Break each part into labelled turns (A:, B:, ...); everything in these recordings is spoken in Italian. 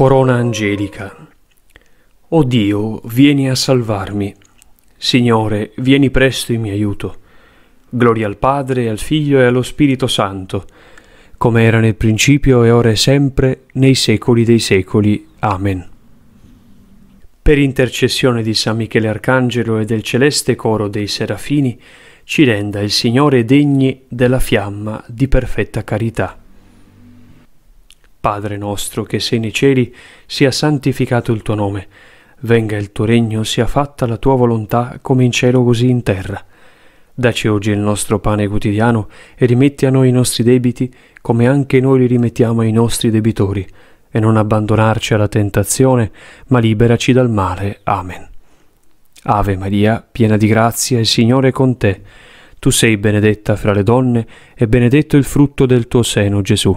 A: corona angelica. O Dio, vieni a salvarmi. Signore, vieni presto in mio aiuto. Gloria al Padre, al Figlio e allo Spirito Santo, come era nel principio e ora è sempre, nei secoli dei secoli. Amen. Per intercessione di San Michele Arcangelo e del celeste coro dei Serafini, ci renda il Signore degni della fiamma di perfetta carità. Padre nostro che sei nei cieli, sia santificato il tuo nome. Venga il tuo regno, sia fatta la tua volontà, come in cielo così in terra. Daci oggi il nostro pane quotidiano e rimetti a noi i nostri debiti, come anche noi li rimettiamo ai nostri debitori, e non abbandonarci alla tentazione, ma liberaci dal male. Amen. Ave Maria, piena di grazia, il Signore è con te. Tu sei benedetta fra le donne e benedetto il frutto del tuo seno, Gesù.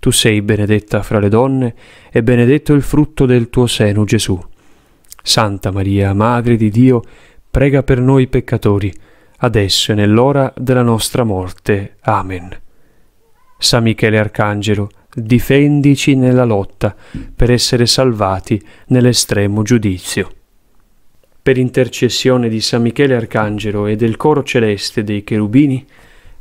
A: Tu sei benedetta fra le donne e benedetto il frutto del tuo seno, Gesù. Santa Maria, Madre di Dio, prega per noi peccatori, adesso e nell'ora della nostra morte. Amen. San Michele Arcangelo, difendici nella lotta per essere salvati nell'estremo giudizio. Per intercessione di San Michele Arcangelo e del coro celeste dei cherubini,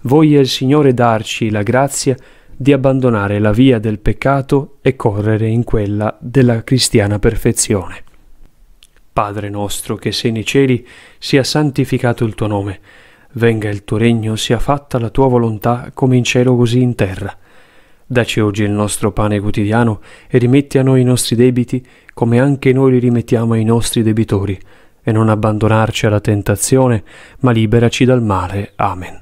A: voglia il Signore darci la grazia di di abbandonare la via del peccato e correre in quella della cristiana perfezione. Padre nostro che sei nei cieli, sia santificato il tuo nome, venga il tuo regno, sia fatta la tua volontà come in cielo così in terra. Daci oggi il nostro pane quotidiano e rimetti a noi i nostri debiti come anche noi li rimettiamo ai nostri debitori, e non abbandonarci alla tentazione, ma liberaci dal male. Amen.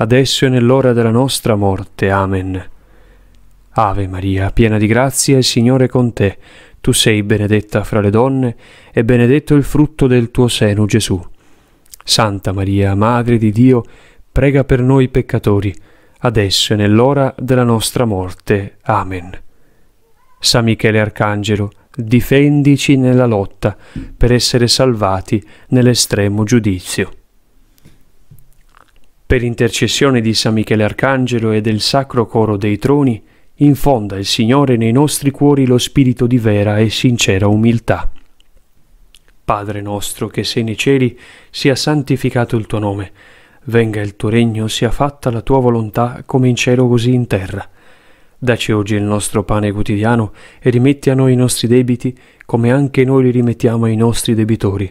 A: adesso e nell'ora della nostra morte. Amen. Ave Maria, piena di grazia, il Signore è con te. Tu sei benedetta fra le donne e benedetto il frutto del tuo seno, Gesù. Santa Maria, Madre di Dio, prega per noi peccatori, adesso e nell'ora della nostra morte. Amen. San Michele Arcangelo, difendici nella lotta per essere salvati nell'estremo giudizio per intercessione di San Michele Arcangelo e del Sacro Coro dei Troni, infonda il Signore nei nostri cuori lo spirito di vera e sincera umiltà. Padre nostro che sei nei cieli, sia santificato il tuo nome, venga il tuo regno, sia fatta la tua volontà come in cielo così in terra. Daci oggi il nostro pane quotidiano e rimetti a noi i nostri debiti come anche noi li rimettiamo ai nostri debitori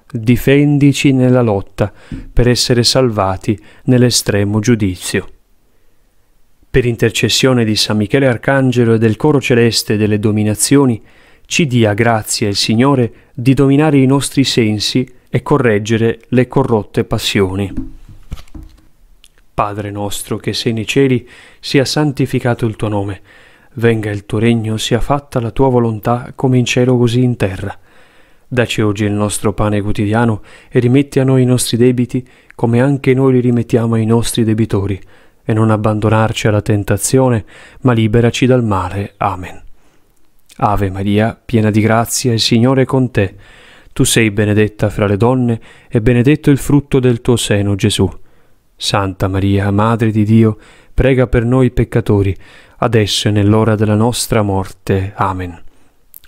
A: difendici nella lotta per essere salvati nell'estremo giudizio. Per intercessione di San Michele Arcangelo e del coro celeste delle dominazioni, ci dia grazia il Signore di dominare i nostri sensi e correggere le corrotte passioni. Padre nostro che sei nei cieli, sia santificato il tuo nome, venga il tuo regno, sia fatta la tua volontà come in cielo così in terra. Daci oggi il nostro pane quotidiano e rimetti a noi i nostri debiti come anche noi li rimettiamo ai nostri debitori, e non abbandonarci alla tentazione, ma liberaci dal male. Amen. Ave Maria, piena di grazia, il Signore è con te. Tu sei benedetta fra le donne e benedetto il frutto del tuo seno, Gesù. Santa Maria, Madre di Dio, prega per noi peccatori, adesso e nell'ora della nostra morte. Amen.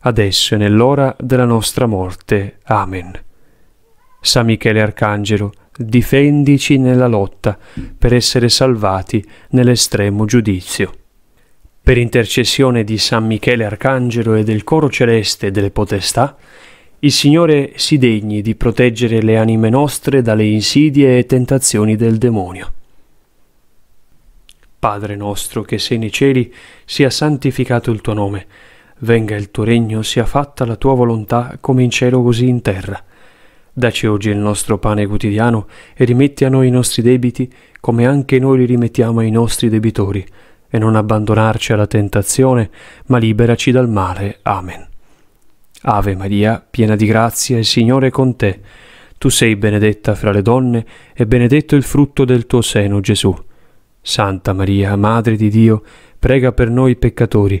A: adesso e nell'ora della nostra morte. Amen. San Michele Arcangelo, difendici nella lotta per essere salvati nell'estremo giudizio. Per intercessione di San Michele Arcangelo e del coro celeste delle potestà, il Signore si degni di proteggere le anime nostre dalle insidie e tentazioni del demonio. Padre nostro che sei nei cieli, sia santificato il tuo nome Venga il tuo regno, sia fatta la tua volontà, come in cielo così in terra. Daci oggi il nostro pane quotidiano e rimetti a noi i nostri debiti, come anche noi li rimettiamo ai nostri debitori, e non abbandonarci alla tentazione, ma liberaci dal male. Amen. Ave Maria, piena di grazia, il Signore è con te. Tu sei benedetta fra le donne e benedetto il frutto del tuo seno, Gesù. Santa Maria, Madre di Dio, prega per noi peccatori,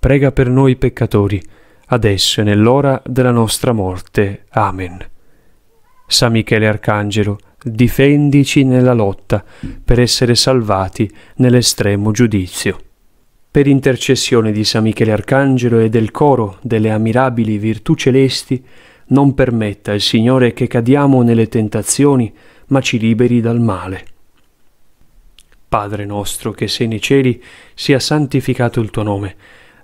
A: prega per noi peccatori, adesso e nell'ora della nostra morte. Amen. San Michele Arcangelo, difendici nella lotta per essere salvati nell'estremo giudizio. Per intercessione di San Michele Arcangelo e del coro delle ammirabili virtù celesti, non permetta il Signore che cadiamo nelle tentazioni, ma ci liberi dal male. Padre nostro che sei nei cieli, sia santificato il tuo nome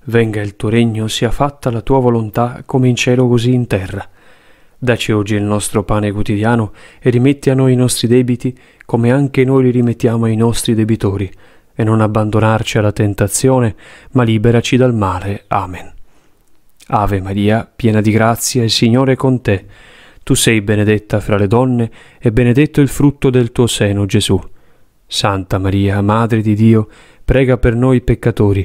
A: Venga il tuo regno, sia fatta la tua volontà, come in cielo così in terra. Daci oggi il nostro pane quotidiano e rimetti a noi i nostri debiti, come anche noi li rimettiamo ai nostri debitori, e non abbandonarci alla tentazione, ma liberaci dal male. Amen. Ave Maria, piena di grazia, il Signore è con te. Tu sei benedetta fra le donne e benedetto il frutto del tuo seno, Gesù. Santa Maria, Madre di Dio, prega per noi peccatori,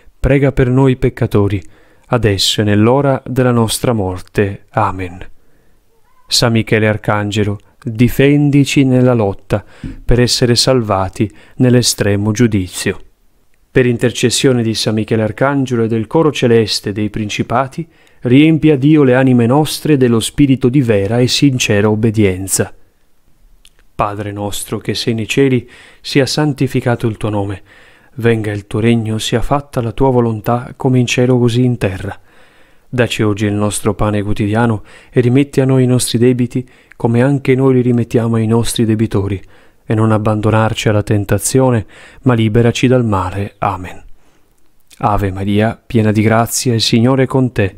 A: prega per noi peccatori, adesso e nell'ora della nostra morte. Amen. San Michele Arcangelo, difendici nella lotta per essere salvati nell'estremo giudizio. Per intercessione di San Michele Arcangelo e del coro celeste dei principati, a Dio le anime nostre dello spirito di vera e sincera obbedienza. Padre nostro che sei nei cieli, sia santificato il tuo nome Venga il tuo regno, sia fatta la tua volontà, come in cielo così in terra. Daci oggi il nostro pane quotidiano e rimetti a noi i nostri debiti, come anche noi li rimettiamo ai nostri debitori, e non abbandonarci alla tentazione, ma liberaci dal male. Amen. Ave Maria, piena di grazia, il Signore è con te.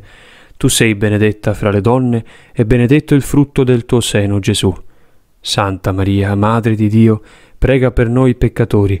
A: Tu sei benedetta fra le donne e benedetto il frutto del tuo seno, Gesù. Santa Maria, Madre di Dio, prega per noi peccatori,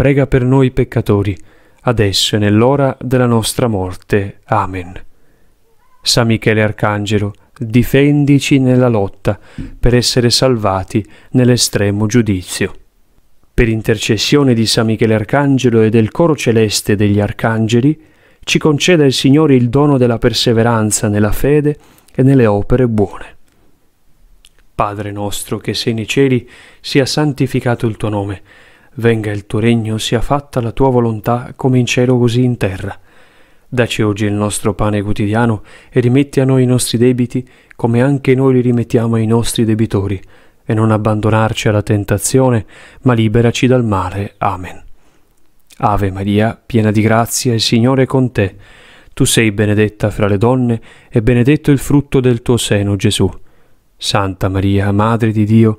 A: prega per noi peccatori, adesso e nell'ora della nostra morte. Amen. San Michele Arcangelo, difendici nella lotta per essere salvati nell'estremo giudizio. Per intercessione di San Michele Arcangelo e del coro celeste degli arcangeli, ci conceda il Signore il dono della perseveranza nella fede e nelle opere buone. Padre nostro che sei nei cieli, sia santificato il tuo nome Venga il tuo regno, sia fatta la tua volontà, come in cielo così in terra. Daci oggi il nostro pane quotidiano e rimetti a noi i nostri debiti, come anche noi li rimettiamo ai nostri debitori, e non abbandonarci alla tentazione, ma liberaci dal male. Amen. Ave Maria, piena di grazia, il Signore è con te. Tu sei benedetta fra le donne e benedetto il frutto del tuo seno, Gesù. Santa Maria, Madre di Dio,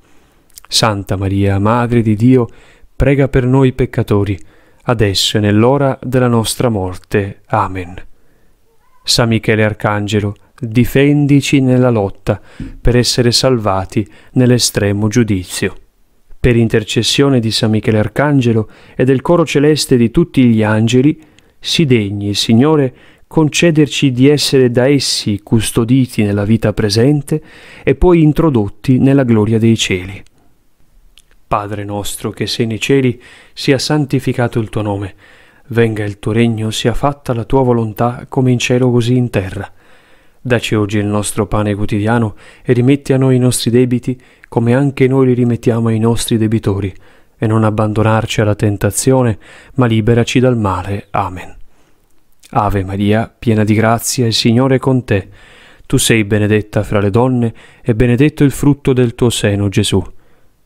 A: Santa Maria, Madre di Dio, prega per noi peccatori, adesso e nell'ora della nostra morte. Amen. San Michele Arcangelo, difendici nella lotta per essere salvati nell'estremo giudizio. Per intercessione di San Michele Arcangelo e del coro celeste di tutti gli angeli, si degni il Signore concederci di essere da essi custoditi nella vita presente e poi introdotti nella gloria dei cieli Padre nostro che sei nei cieli, sia santificato il tuo nome. Venga il tuo regno, sia fatta la tua volontà, come in cielo così in terra. Daci oggi il nostro pane quotidiano e rimetti a noi i nostri debiti, come anche noi li rimettiamo ai nostri debitori, e non abbandonarci alla tentazione, ma liberaci dal male. Amen. Ave Maria, piena di grazia, il Signore è con te. Tu sei benedetta fra le donne e benedetto il frutto del tuo seno, Gesù.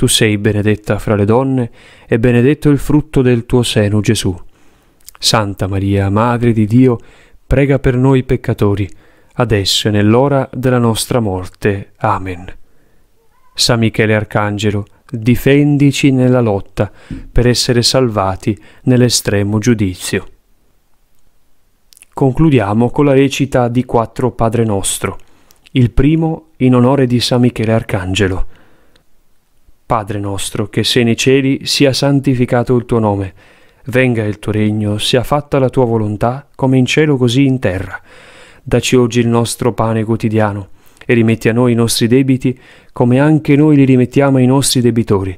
A: Tu sei benedetta fra le donne e benedetto il frutto del tuo seno, Gesù. Santa Maria, Madre di Dio, prega per noi peccatori, adesso e nell'ora della nostra morte. Amen. San Michele Arcangelo, difendici nella lotta per essere salvati nell'estremo giudizio. Concludiamo con la recita di quattro Padre Nostro, il primo in onore di San Michele Arcangelo. Padre nostro, che sei nei cieli, sia santificato il tuo nome. Venga il tuo regno, sia fatta la tua volontà, come in cielo così in terra. Daci oggi il nostro pane quotidiano e rimetti a noi i nostri debiti, come anche noi li rimettiamo ai nostri debitori.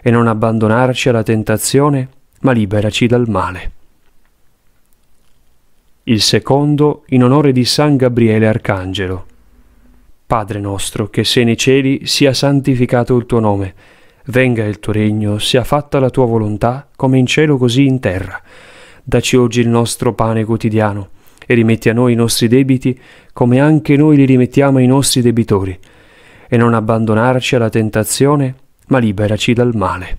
A: E non abbandonarci alla tentazione, ma liberaci dal male. Il secondo in onore di San Gabriele Arcangelo. Padre nostro, che sei nei cieli, sia santificato il tuo nome. Venga il tuo regno, sia fatta la tua volontà, come in cielo così in terra. Daci oggi il nostro pane quotidiano e rimetti a noi i nostri debiti, come anche noi li rimettiamo ai nostri debitori. E non abbandonarci alla tentazione, ma liberaci dal male.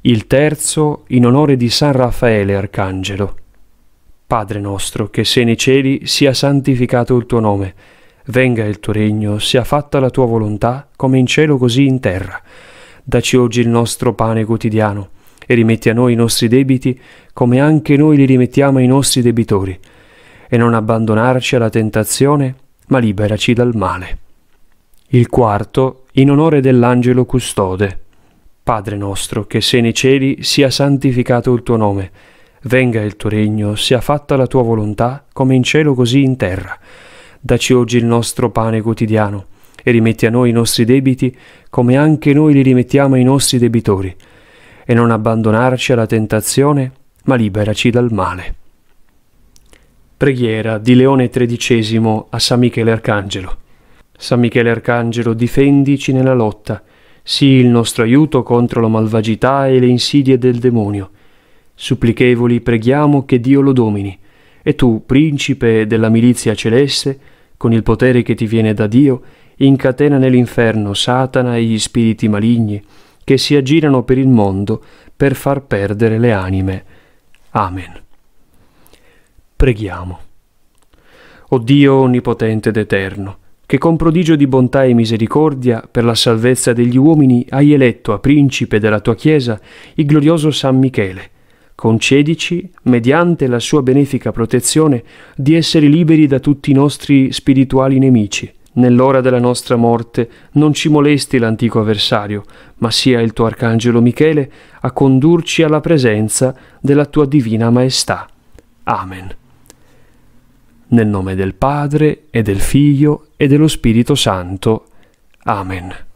A: Il terzo in onore di San Raffaele Arcangelo. Padre nostro, che sei nei cieli, sia santificato il tuo nome Venga il tuo regno, sia fatta la tua volontà, come in cielo così in terra. Daci oggi il nostro pane quotidiano e rimetti a noi i nostri debiti come anche noi li rimettiamo ai nostri debitori. E non abbandonarci alla tentazione, ma liberaci dal male. Il quarto, in onore dell'angelo custode. Padre nostro, che sei nei cieli, sia santificato il tuo nome. Venga il tuo regno, sia fatta la tua volontà, come in cielo così in terra. Daci oggi il nostro pane quotidiano e rimetti a noi i nostri debiti come anche noi li rimettiamo ai nostri debitori. E non abbandonarci alla tentazione, ma liberaci dal male. Preghiera di Leone XIII a San Michele Arcangelo. San Michele Arcangelo, difendici nella lotta, sii il nostro aiuto contro la malvagità e le insidie del demonio. Supplichevoli preghiamo che Dio lo domini e tu, principe della milizia celeste, con il potere che ti viene da Dio, incatena nell'inferno Satana e gli spiriti maligni che si aggirano per il mondo per far perdere le anime. Amen. Preghiamo. O Dio onnipotente ed eterno, che con prodigio di bontà e misericordia per la salvezza degli uomini hai eletto a principe della tua Chiesa il glorioso San Michele, Concedici, mediante la sua benefica protezione, di essere liberi da tutti i nostri spirituali nemici. Nell'ora della nostra morte non ci molesti l'antico avversario, ma sia il tuo arcangelo Michele a condurci alla presenza della tua divina maestà. Amen. Nel nome del Padre e del Figlio e dello Spirito Santo. Amen.